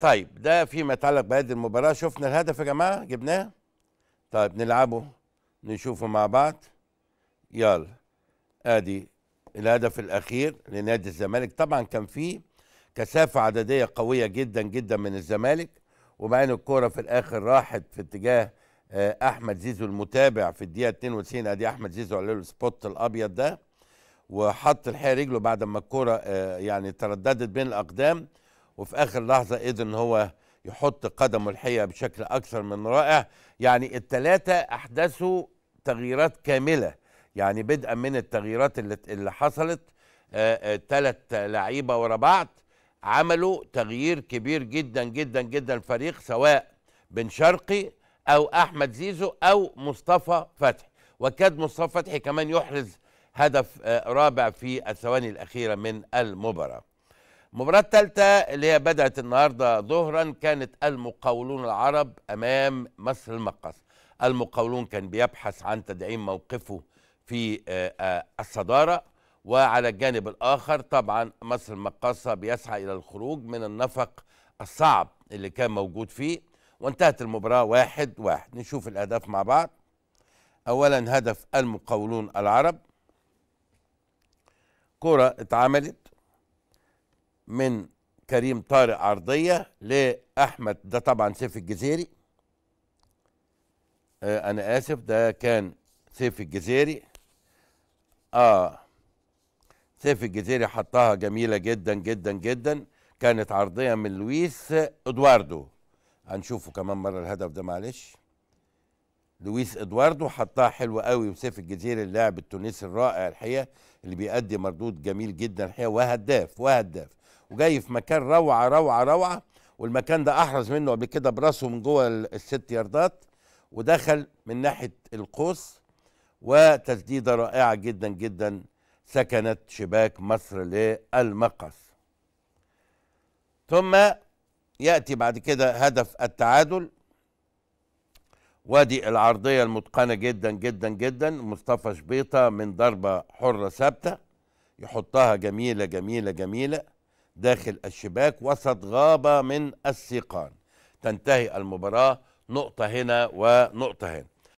طيب ده فيما يتعلق بهذه المباراة شفنا الهدف يا جماعة جبناه طيب نلعبه نشوفه مع بعض يلا ادي الهدف الاخير لنادي الزمالك طبعا كان فيه كثافة عددية قوية جدا جدا من الزمالك ومع ان الكورة في الاخر راحت في اتجاه آه، احمد زيزو المتابع في الدقيقة 92 ادي احمد زيزو على السبوت الابيض ده وحط الحقيقة رجله بعد ما الكورة آه، يعني ترددت بين الاقدام وفي اخر لحظه قدر ان هو يحط قدمه الحقيقه بشكل اكثر من رائع يعني الثلاثه احدثوا تغييرات كامله يعني بدءا من التغييرات اللي اللي حصلت ثلاث آه، آه، لعيبه ورا بعض عملوا تغيير كبير جدا جدا جدا الفريق سواء بن شرقي او احمد زيزو او مصطفى فتحي وكاد مصطفى فتحي كمان يحرز هدف آه، رابع في الثواني الاخيره من المباراه المباراة الثالثة اللي هي بدأت النهاردة ظهرا كانت المقاولون العرب أمام مصر المقص المقاولون كان بيبحث عن تدعيم موقفه في آه، آه، الصدارة وعلى الجانب الآخر طبعا مصر المقاصة بيسعى إلى الخروج من النفق الصعب اللي كان موجود فيه وانتهت المباراة واحد واحد نشوف الأهداف مع بعض أولا هدف المقاولون العرب كرة اتعملت من كريم طارق عرضيه لاحمد ده طبعا سيف الجزيري آه انا اسف ده كان سيف الجزيري اه سيف الجزيري حطها جميله جدا جدا جدا كانت عرضيه من لويس ادواردو هنشوفه كمان مره الهدف ده معلش لويس ادواردو حطها حلو قوي وسيف الجزيري اللاعب التونسي الرائع الحقيقه اللي بيأدي مردود جميل جدا الحقيقه وهداف وهداف وجاي في مكان روعه روعه روعه والمكان ده احرز منه قبل كده براسه من جوه الست ياردات ودخل من ناحيه القوس وتسديده رائعه جدا جدا سكنت شباك مصر للمقص ثم ياتي بعد كده هدف التعادل وادي العرضيه المتقنه جدا جدا جدا مصطفى شبيطه من ضربه حره ثابته يحطها جميله جميله جميله داخل الشباك وسط غابة من السيقان تنتهي المباراة نقطة هنا ونقطة هنا